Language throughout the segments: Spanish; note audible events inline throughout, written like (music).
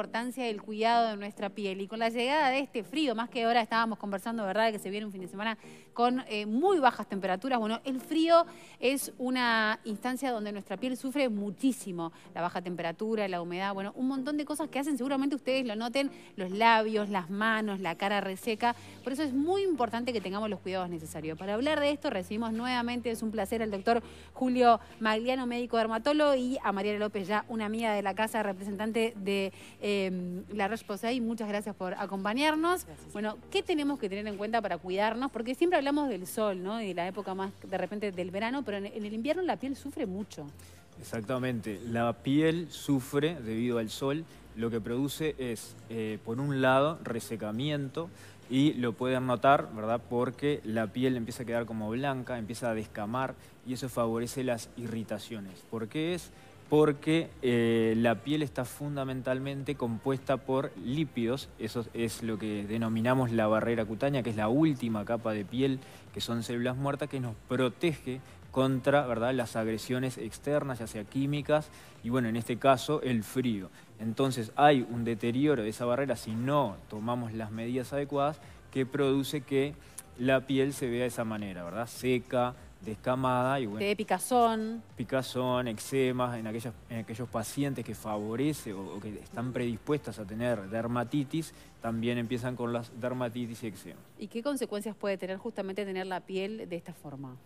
importancia del cuidado de nuestra piel. Y con la llegada de este frío, más que ahora estábamos conversando, ¿verdad?, que se viene un fin de semana con eh, muy bajas temperaturas. Bueno, el frío es una instancia donde nuestra piel sufre muchísimo. La baja temperatura, la humedad, bueno, un montón de cosas que hacen, seguramente ustedes lo noten, los labios, las manos, la cara reseca. Por eso es muy importante que tengamos los cuidados necesarios. Para hablar de esto, recibimos nuevamente, es un placer, al doctor Julio Magliano, médico dermatólogo, y a Mariela López, ya una amiga de la casa, representante de... Eh, Em, la Roche Posay. Muchas gracias por acompañarnos. Bueno, ¿qué tenemos que tener en cuenta para cuidarnos? Porque siempre hablamos del sol, ¿no? Y de la época más, de repente, del verano, pero en, el invierno la piel sufre mucho. Exactamente. La piel sufre debido al sol. Lo que produce es, eh, por un lado, resecamiento y lo pueden notar, ¿verdad? Porque la piel empieza a quedar como blanca, empieza a descamar y eso favorece las irritaciones. ¿Por qué es? porque eh, la piel está fundamentalmente compuesta por lípidos, eso es lo que denominamos la barrera cutánea, que es la última capa de piel, que son células muertas, que nos protege contra ¿verdad? las agresiones externas, ya sea químicas, y bueno, en este caso el frío. Entonces hay un deterioro de esa barrera si no tomamos las medidas adecuadas que produce que la piel se vea de esa manera, ¿verdad? Seca, descamada. Y bueno, de picazón. Picazón, eczemas, en, aquellas, en aquellos pacientes que favorece o, que están predispuestas a tener dermatitis, también empiezan con las dermatitis y eczemas. ¿Y qué consecuencias puede tener justamente tener la piel de esta forma?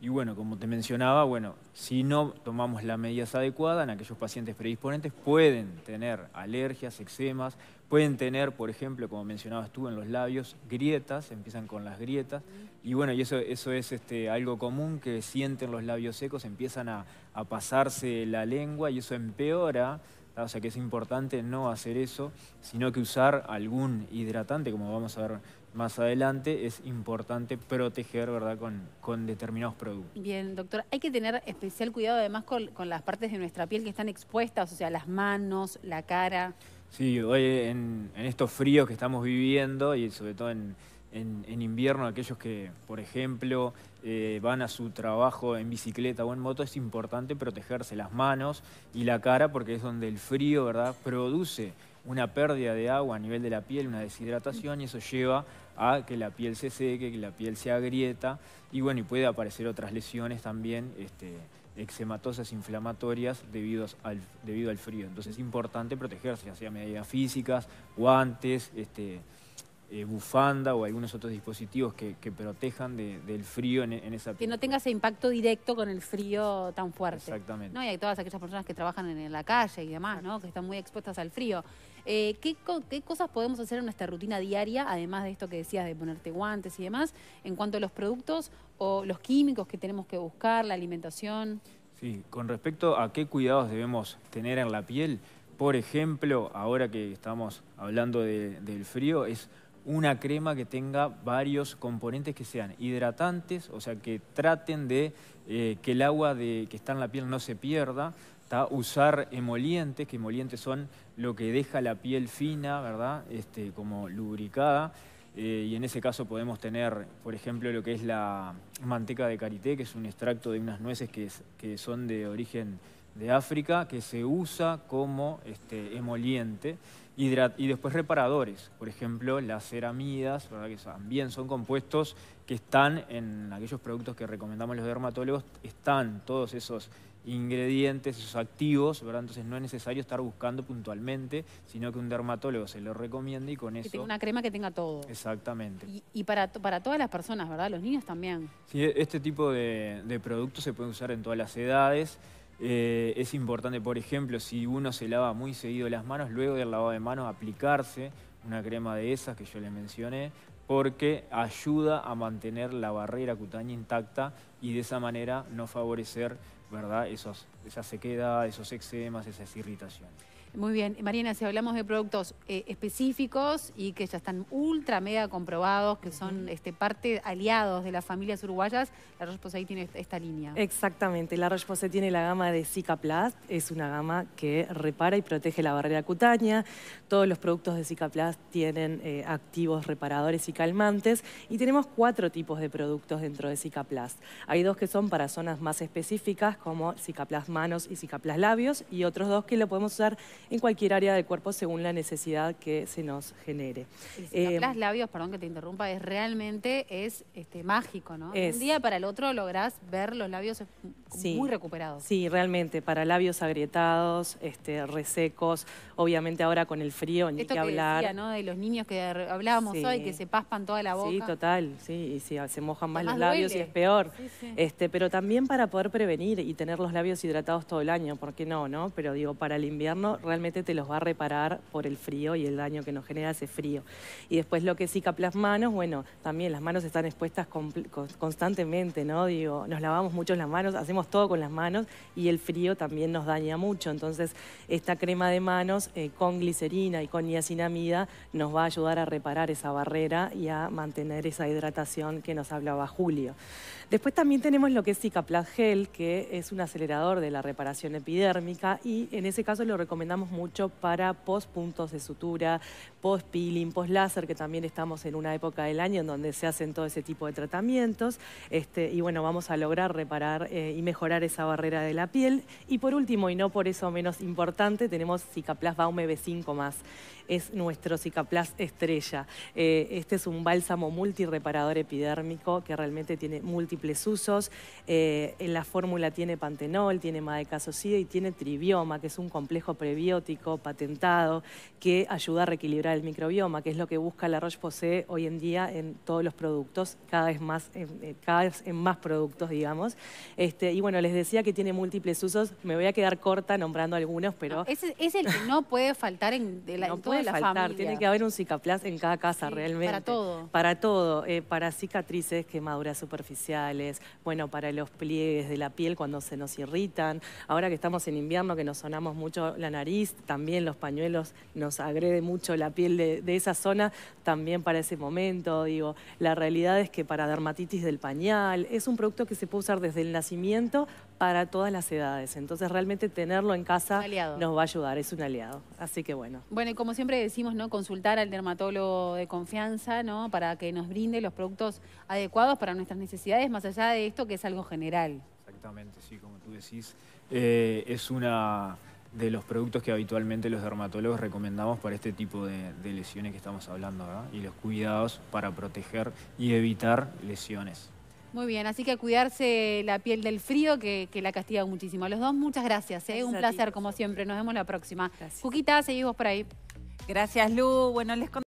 Y bueno, como te mencionaba, bueno, si no tomamos las medidas adecuadas en aquellos pacientes predisponentes, pueden tener alergias, eczemas, pueden tener, por ejemplo, como mencionabas tú, en los labios, grietas, empiezan con las grietas. Y bueno, y eso, eso es este, algo común que sienten los labios secos, empiezan a, a pasarse la lengua y eso empeora o sea que es importante no hacer eso, sino que usar algún hidratante, como vamos a ver más adelante, es importante proteger ¿verdad? Con, determinados productos. Bien, doctor. hay que tener especial cuidado además con, las partes de nuestra piel que están expuestas, o sea, las manos, la cara. Sí, hoy en, estos fríos que estamos viviendo y sobre todo en invierno, aquellos que, por ejemplo, eh, van a su trabajo en bicicleta o en moto, es importante protegerse las manos y la cara porque es donde el frío ¿verdad? produce una pérdida de agua a nivel de la piel, una deshidratación, y eso lleva a que la piel se seque, que la piel se agrieta, y bueno, y puede aparecer otras lesiones también, este, eczematosas inflamatorias debido al, debido al frío. Entonces es importante protegerse, ya sea medidas físicas, guantes, este, eh, bufanda o algunos otros dispositivos que, protejan del frío en, esa esa Que no tenga ese impacto directo con el frío tan fuerte. Exactamente. ¿no? Y hay todas aquellas personas que trabajan en, la calle y demás, ¿no? que están muy expuestas al frío. Eh, ¿qué, cosas podemos hacer en nuestra rutina diaria, además de esto que decías de ponerte guantes y demás, en cuanto a los productos o los químicos que tenemos que buscar, la alimentación? Sí, con respecto a qué cuidados debemos tener en la piel, por ejemplo, ahora que estamos hablando del frío, es una crema que tenga varios componentes que sean hidratantes, o sea, que traten de eh, que el agua que está en la piel no se pierda, usar emolientes, que emolientes son lo que deja la piel fina, ¿verdad? Este, como lubricada. Eh, y en ese caso podemos tener, por ejemplo, lo que es la manteca de karité, que es un extracto de unas nueces que son de origen de África que se usa como este, emoliente y después reparadores, por ejemplo, las ceramidas, ¿verdad? que también son compuestos que están en aquellos productos que recomendamos los dermatólogos, están todos esos ingredientes, esos activos, ¿verdad? Entonces no es necesario estar buscando puntualmente, sino que un dermatólogo se lo recomiende y con eso... Que tenga una crema que tenga todo. Exactamente. Y, para, para todas las personas, ¿verdad? Los niños también. Sí, e-, este tipo de, de productos se pueden usar en todas las edades. Eh, es importante, por ejemplo, si uno se lava muy seguido las manos, luego del lavado de manos aplicarse una crema de esas que yo le mencioné, porque ayuda a mantener la barrera cutánea intacta y de esa manera no favorecer ¿verdad? Esos, esa sequedad, esos eczemas, esas irritaciones. Muy bien. Mariana, si hablamos de productos eh, específicos y que ya están ultra mega comprobados, que son este, parte aliados de las familias uruguayas, la Roche-Posay tiene esta línea. Exactamente. La Roche-Posay tiene la gama de Zika Es una gama que repara y protege la barrera cutánea. Todos los productos de Zika tienen eh, activos reparadores y calmantes. Y tenemos cuatro tipos de productos dentro de Zika Hay dos que son para zonas más específicas, como Zika manos y Zika labios, y otros dos que lo podemos usar en cualquier área del cuerpo según la necesidad que se nos genere. si eh, labios, perdón que te interrumpa, es realmente es este, mágico, ¿no? un día para el otro lográs ver los labios muy recuperados. Sí, realmente, para labios agrietados, este, resecos, obviamente ahora con el frío ni Esto que, hablar. ¿no? De los niños que hablábamos hoy, que se paspan toda la boca. Sí, total, sí, y se mojan más los labios y es peor. Este, pero también para poder prevenir y tener los labios hidratados todo el año, ¿por qué no, no? Pero digo, para el invierno realmente realmente te los va a reparar por el frío y el daño que nos genera ese frío. Y después lo que es Zika manos, bueno, también las manos están expuestas constantemente, ¿no? Digo, nos lavamos mucho las manos, hacemos todo con las manos y el frío también nos daña mucho. Entonces, esta crema de manos eh, con glicerina y con niacinamida nos va a ayudar a reparar esa barrera y a mantener esa hidratación que nos hablaba Julio. Después también tenemos lo que es Cicaplas Gel, que es un acelerador de la reparación epidérmica y en ese caso lo recomendamos mucho para post puntos de sutura, post peeling, post láser, que también estamos en una época del año en donde se hacen todo ese tipo de tratamientos. Este, y bueno, vamos a lograr reparar eh, y mejorar esa barrera de la piel. Y por último, y no por eso menos importante, tenemos Cicaplas Baume B5+ es nuestro Cicaplas Estrella. Eh, este es un bálsamo multireparador epidérmico que realmente tiene múltiples usos. Eh, en la fórmula tiene pantenol, tiene madecasocida y tiene tribioma, que es un complejo prebiótico patentado que ayuda a reequilibrar el microbioma, que es lo que busca la Roche-Posay hoy en día en todos los productos, cada vez más, en, eh, cada vez en más productos, digamos. Este, y bueno, les decía que tiene múltiples usos. Me voy a quedar corta nombrando algunos, pero... Ah, es el que no puede faltar en, la, (laughs) tiene que haber un cicaplast en cada casa realmente. Para todo. Para todo, eh, para cicatrices, quemaduras superficiales, bueno, para los pliegues de la piel cuando se nos irritan. Ahora que estamos en invierno, que nos sonamos mucho la nariz, también los pañuelos nos agrede mucho la piel de, de esa zona, también para ese momento, digo. La realidad es que para dermatitis del pañal, es un producto que se puede usar desde el nacimiento para todas las edades. Entonces realmente tenerlo en casa nos va a ayudar, es un aliado. Así que bueno. Bueno, y como siempre decimos, ¿no? Consultar al dermatólogo de confianza, ¿no? Para que nos brinde los productos adecuados para nuestras necesidades, más allá de esto que es algo general. Exactamente, sí, como tú decís, eh, es una de los productos que habitualmente los dermatólogos recomendamos para este tipo de, de lesiones que estamos hablando, ¿verdad? Y los cuidados para proteger y evitar lesiones. Muy bien, así que cuidarse la piel del frío que, la castiga muchísimo. A los dos, muchas gracias. ¿eh? Un placer, como siempre. Nos vemos la próxima. Gracias. seguimos por ahí. Gracias, Lu. Bueno, les